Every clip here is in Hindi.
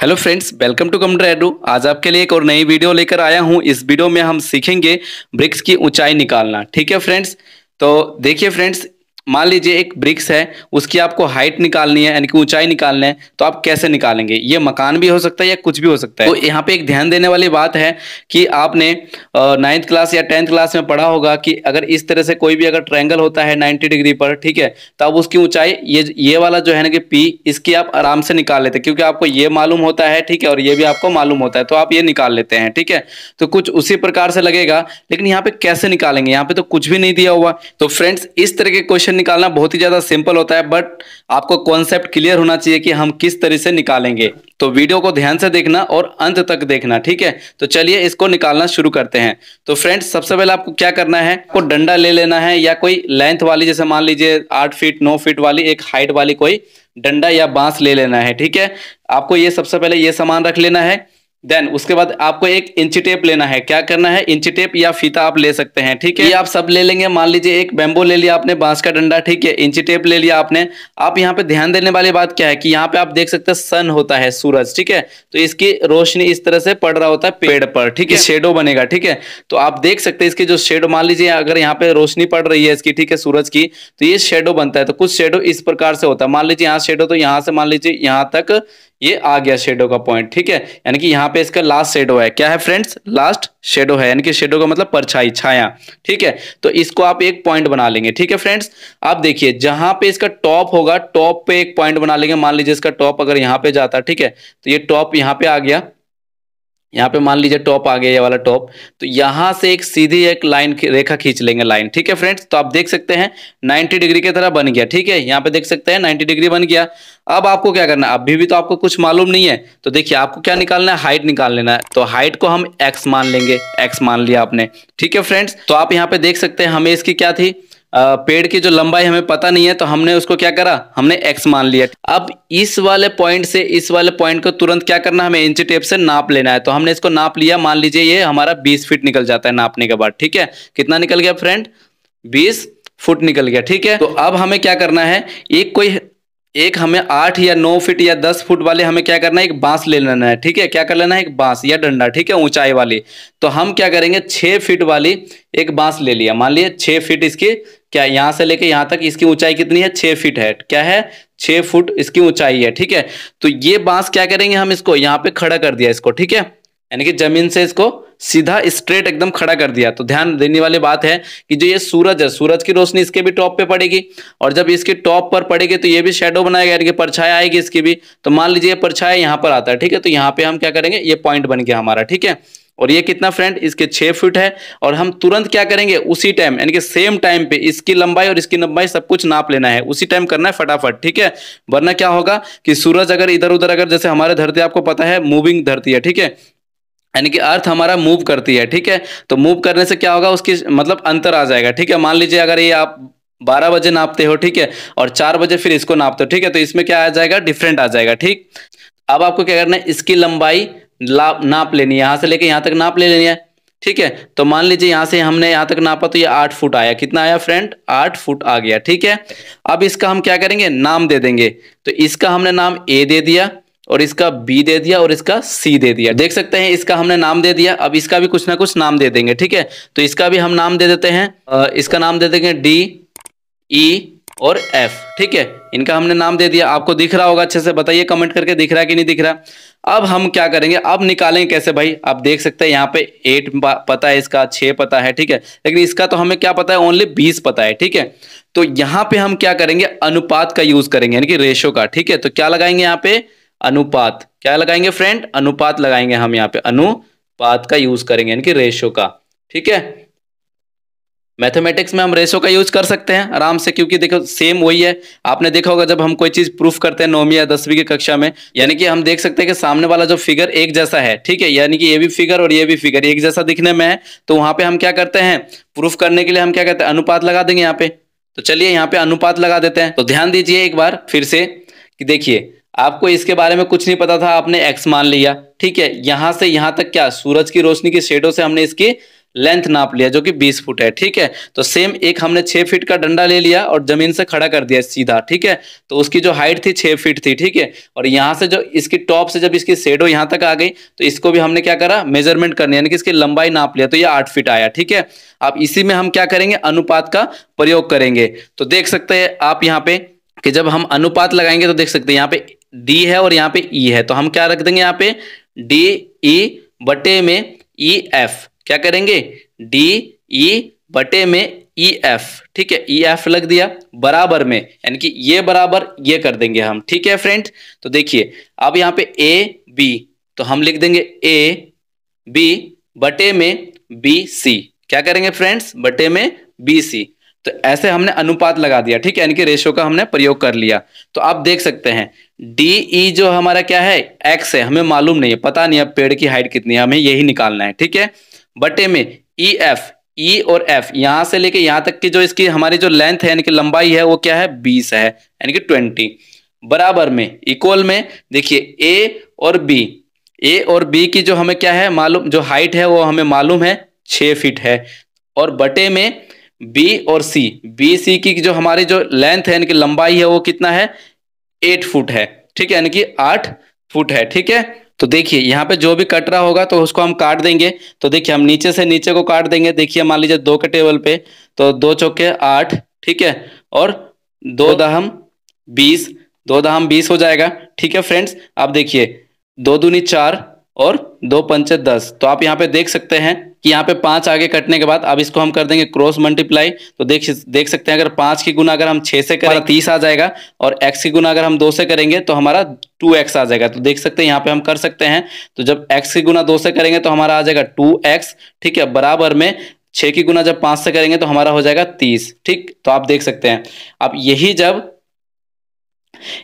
hello friends welcome to computer एडो आज आपके लिए एक और नई वीडियो लेकर आया हूं इस वीडियो में हम सीखेंगे ब्रिक्स की ऊंचाई निकालना ठीक है फ्रेंड्स तो देखिए फ्रेंड्स मान लीजिए एक ब्रिक्स है उसकी आपको हाइट निकालनी है यानी कि ऊंचाई निकालनी है तो आप कैसे निकालेंगे ये मकान भी हो सकता है या कुछ भी हो सकता है तो यहाँ पे एक ध्यान देने वाली बात है कि आपने नाइन्थ क्लास या टेंथ क्लास में पढ़ा होगा कि अगर इस तरह से कोई भी अगर ट्रायंगल होता है नाइन्टी डिग्री पर ठीक है तो आप उसकी ऊंचाई ये ये वाला जो है ना कि पी इसकी आप आराम से निकाल लेते हैं क्योंकि आपको ये मालूम होता है ठीक है और ये भी आपको मालूम होता है तो आप ये निकाल लेते हैं ठीक है तो कुछ उसी प्रकार से लगेगा लेकिन यहाँ पे कैसे निकालेंगे यहाँ पे तो कुछ भी नहीं दिया हुआ तो फ्रेंड्स इस तरह के क्वेश्चन क्वेश्चन निकालना बहुत ही ज़्यादा सिंपल होता है बट आपको कॉन्सेप्ट क्लियर होना चाहिए कि हम किस तरीके से निकालेंगे तो वीडियो को ध्यान से देखना और अंत तक देखना ठीक है तो चलिए इसको निकालना शुरू करते हैं तो फ्रेंड्स सबसे पहले आपको क्या करना है आपको डंडा ले लेना है या कोई लेंथ वाली जैसे मान लीजिए आठ फीट नौ फीट वाली एक हाइट वाली कोई डंडा या बांस ले लेना है ठीक है आपको ये सबसे पहले ये सामान रख लेना है देन उसके बाद आपको एक इंची टेप लेना है क्या करना है इंची टेप या फीता आप ले सकते हैं ठीक है ये आप सब ले लेंगे मान लीजिए एक बेम्बो ले लिया आपने बांस का डंडा ठीक है इंची टेप ले लिया आपने आप यहाँ पे ध्यान देने वाली बात क्या है कि यहाँ पे आप देख सकते हैं सन होता है सूरज ठीक है तो इसकी रोशनी इस तरह से पड़ रहा होता है पेड़ पर ठीक है शेडो बनेगा ठीक है तो आप देख सकते हैं इसकी जो शेडो मान लीजिए अगर यहाँ पे रोशनी पड़ रही है इसकी ठीक है सूरज की तो ये शेडो बनता है तो कुछ शेडो इस प्रकार से होता है मान लीजिए यहाँ शेडो तो यहाँ से मान लीजिए यहाँ तक ये आ गया शेडो का पॉइंट ठीक है यानी कि यहाँ पे इसका लास्ट शेडो है क्या है फ्रेंड्स लास्ट शेडो है यानी कि शेडो का मतलब परछाई छाया ठीक है तो इसको आप एक पॉइंट बना लेंगे ठीक है फ्रेंड्स आप देखिए जहां पे इसका टॉप होगा टॉप पे एक पॉइंट बना लेंगे मान लीजिए इसका टॉप अगर यहाँ पे जाता ठीक है तो ये टॉप यहाँ पे आ गया यहाँ पे मान लीजिए टॉप आ गया ये वाला टॉप तो यहाँ से एक सीधी एक लाइन रेखा खींच लेंगे लाइन ठीक है फ्रेंड्स तो आप देख सकते हैं 90 डिग्री की तरह बन गया ठीक है यहाँ पे देख सकते हैं 90 डिग्री बन गया अब आपको क्या करना है अभी भी तो आपको कुछ मालूम नहीं है तो देखिए आपको क्या निकालना है हाइट निकाल लेना है तो हाइट को हम एक्स मान लेंगे एक्स मान लिया आपने ठीक है फ्रेंड्स तो आप यहाँ पे देख सकते हैं हमें इसकी क्या थी पेड़ की जो लंबाई हमें पता नहीं है तो हमने उसको क्या करा हमने एक्स मान लिया अब इस वाले पॉइंट से इस वाले पॉइंट को तुरंत क्या करना हमें इंची टेप से नाप लेना है तो हमने इसको नाप लिया मान लीजिए ये हमारा बीस फीट निकल जाता है नापने के बाद ठीक है कितना निकल गया फ्रेंड बीस फुट निकल गया ठीक है तो अब हमें क्या करना है एक कोई एक हमें आठ या नौ फीट या दस फुट वाले हमें क्या करना है एक बांस ले लेना है ठीक है क्या कर लेना है एक बांस या डंडा ठीक है ऊंचाई वाली तो हम क्या करेंगे छह फीट वाली एक बांस ले लिया मान लिया छह फीट इसकी क्या यहां से लेके यहाँ तक इसकी ऊंचाई कितनी है छह फीट है क्या है छह फुट इसकी ऊंचाई है ठीक है तो ये बांस क्या करेंगे हम इसको यहाँ पे खड़ा कर दिया इसको ठीक है यानी कि जमीन से इसको सीधा स्ट्रेट एकदम खड़ा कर दिया तो ध्यान देने वाली बात है कि जो ये सूरज है सूरज की रोशनी इसके भी टॉप पे पड़ेगी और जब इसके टॉप पर पड़ेगी तो ये भी शेडो बनाएगा यानी कि परछाया आएगी इसकी भी तो मान लीजिए परछाया यहाँ पर आता है ठीक है तो यहाँ पे हम क्या करेंगे ये पॉइंट बन गया हमारा ठीक है और ये कितना फ्रेंड इसके छह फुट है और हम तुरंत क्या करेंगे उसी टाइम यानी कि सेम टाइम पे इसकी लंबाई और इसकी लंबाई सब कुछ नाप लेना है उसी टाइम करना है फटाफट ठीक है वरना क्या होगा कि सूरज अगर इधर उधर अगर जैसे हमारे धरती आपको पता है मूविंग धरती है ठीक है यानी कि अर्थ हमारा मूव करती है ठीक है तो मूव करने से क्या होगा उसकी मतलब अंतर आ जाएगा ठीक है मान लीजिए अगर ये आप बारह बजे नापते हो ठीक है और चार बजे फिर इसको नापते हो ठीक है तो इसमें क्या आ जाएगा डिफरेंट आ जाएगा ठीक अब आपको क्या करना है इसकी लंबाई नाप लेनी है यहां से लेके यहाँ तक नाप ले लेनी है ठीक है तो मान लीजिए यहां से हमने यहां तक नापा तो ये आठ फुट आया कितना आया फ्रेंड आठ फुट आ गया ठीक है अब इसका हम क्या करेंगे नाम दे देंगे तो इसका हमने नाम ए दे दिया और इसका बी दे दिया और इसका सी दे दिया देख सकते हैं इसका हमने नाम दे दिया अब इसका भी कुछ ना कुछ नाम दे देंगे ठीक है तो इसका भी हम नाम दे देते हैं इसका नाम दे देंगे डी ई e और एफ ठीक है इनका हमने नाम दे दिया आपको दिख रहा होगा अच्छे से बताइए कमेंट करके दिख रहा है कि नहीं दिख रहा अब हम क्या करेंगे अब निकालेंगे कैसे भाई आप देख सकते हैं यहाँ पे एट पता है इसका छह पता है ठीक है लेकिन इसका तो हमें क्या पता है ओनली बीस पता है ठीक है तो यहाँ पे हम क्या करेंगे अनुपात का यूज करेंगे यानी कि रेशो का ठीक है तो क्या लगाएंगे यहाँ पे अनुपात क्या लगाएंगे फ्रेंड अनुपात लगाएंगे हम यहाँ पे अनुपात का यूज करेंगे यानी कि रेशो का ठीक है मैथमेटिक्स में हम रेशो का यूज कर सकते हैं आराम से क्योंकि देखो सेम वही है आपने देखा होगा जब हम कोई चीज प्रूफ करते हैं नौवीं या दसवीं की कक्षा में यानी कि हम देख सकते हैं कि सामने वाला जो फिगर एक जैसा है ठीक है यानी कि ये भी फिगर और ये भी फिगर एक जैसा दिखने में है तो वहां पे हम क्या करते हैं प्रूफ करने के लिए हम क्या करते हैं अनुपात लगा देंगे यहाँ पे तो चलिए यहाँ पे अनुपात लगा देते हैं तो ध्यान दीजिए एक बार फिर से कि देखिए आपको इसके बारे में कुछ नहीं पता था आपने एक्स मान लिया ठीक है यहां से यहां तक क्या सूरज की रोशनी की शेडो से हमने इसकी लेंथ नाप लिया जो कि 20 फुट है ठीक है तो सेम एक हमने 6 फीट का डंडा ले लिया और जमीन से खड़ा कर दिया सीधा ठीक है तो उसकी जो हाइट थी 6 फीट थी ठीक है और यहाँ से जो इसकी टॉप से जब इसकी शेडो यहाँ तक आ गई तो इसको भी हमने क्या करा मेजरमेंट करने यानी कि इसकी लंबाई नाप लिया तो ये आठ फीट आया ठीक है अब इसी में हम क्या करेंगे अनुपात का प्रयोग करेंगे तो देख सकते हैं आप यहाँ पे कि जब हम अनुपात लगाएंगे तो देख सकते हैं यहाँ पे डी है और यहाँ पे ई e है तो हम क्या रख देंगे यहाँ पे डी ई बटे में ई एफ क्या करेंगे डी ई बटे में ई एफ ठीक है ई एफ लग दिया बराबर में यानी कि ये बराबर ये कर देंगे हम ठीक है फ्रेंड तो देखिए अब यहाँ पे ए बी तो हम लिख देंगे ए बी बटे में बी सी क्या करेंगे फ्रेंड्स बटे में बी सी तो ऐसे हमने अनुपात लगा दिया ठीक है इनके रेशो का हमने प्रयोग कर लिया तो आप देख सकते हैं डी ई e जो हमारा क्या है एक्स है हमें मालूम नहीं है पता नहीं अब पेड़ की हाइट कितनी है हमें यही निकालना है ठीक है बटे में ई एफ ई और एफ यहां से लेके यहां तक की जो इसकी हमारी जो लेंथ है यानी कि लंबाई है वो क्या है बीस है यानी कि ट्वेंटी बराबर में इक्वल में देखिए ए और बी ए और बी की जो हमें क्या है मालूम जो हाइट है वो हमें मालूम है छः फीट है और बटे में बी और सी बी सी की जो हमारी जो लेंथ है इनकी लंबाई है वो कितना है एट फुट है ठीक है यानी कि आठ फुट है ठीक है तो देखिए यहाँ पे जो भी कट रहा होगा तो उसको हम काट देंगे तो देखिए हम नीचे से नीचे को काट देंगे देखिए मान लीजिए दो के टेबल पे तो दो चौके आठ ठीक है और दो दहम बीस दो दहम बीस हो जाएगा ठीक है फ्रेंड्स आप देखिए दो दूनी चार और दो पंचे दस तो आप यहाँ पे देख सकते हैं कि यहाँ पे पांच आगे कटने के बाद अब इसको हम कर देंगे क्रॉस मल्टीप्लाई तो देख देख सकते हैं अगर पांच की गुना अगर हम छह से करें तीस आ जाएगा और एक्स की गुना अगर हम दो से करेंगे तो हमारा टू एक्स आ जाएगा तो देख सकते हैं यहाँ पे हम कर सकते हैं तो जब एक्स की गुना दो से करेंगे तो हमारा आ जाएगा टू एक्स ठीक है बराबर में छह की गुना जब पांच से करेंगे तो हमारा हो जाएगा तीस ठीक तो आप देख सकते हैं अब यही जब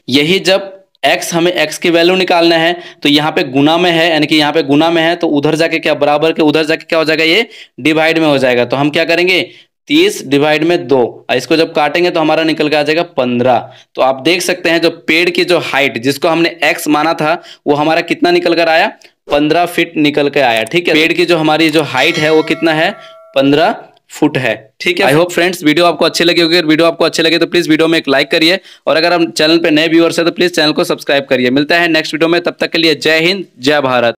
यही जब एक्स हमें एक्स की वैल्यू निकालना है तो यहाँ पे गुना में है यानी कि यहाँ पे गुना में है तो उधर जाके क्या बराबर के उधर जाके क्या हो जाएगा ये डिवाइड में हो जाएगा तो हम क्या करेंगे तीस डिवाइड में दो इसको जब काटेंगे तो हमारा निकल के आ जाएगा पंद्रह तो आप देख सकते हैं जो पेड़ की जो हाइट जिसको हमने एक्स माना था वो हमारा कितना निकल कर आया पंद्रह फीट निकल के आया ठीक है पेड़ की जो हमारी जो हाइट है वो कितना है पंद्रह फुट है ठीक है आई होप फ्रेंड्स वीडियो आपको अच्छी लगे होगी वीडियो आपको अच्छे लगे तो प्लीज वीडियो में एक लाइक करिए और अगर हम चैनल पर नए व्यूअर्स है तो प्लीज चैनल को सब्सक्राइब करिए मिलता है नेक्स्ट वीडियो में तब तक के लिए जय हिंद जय भारत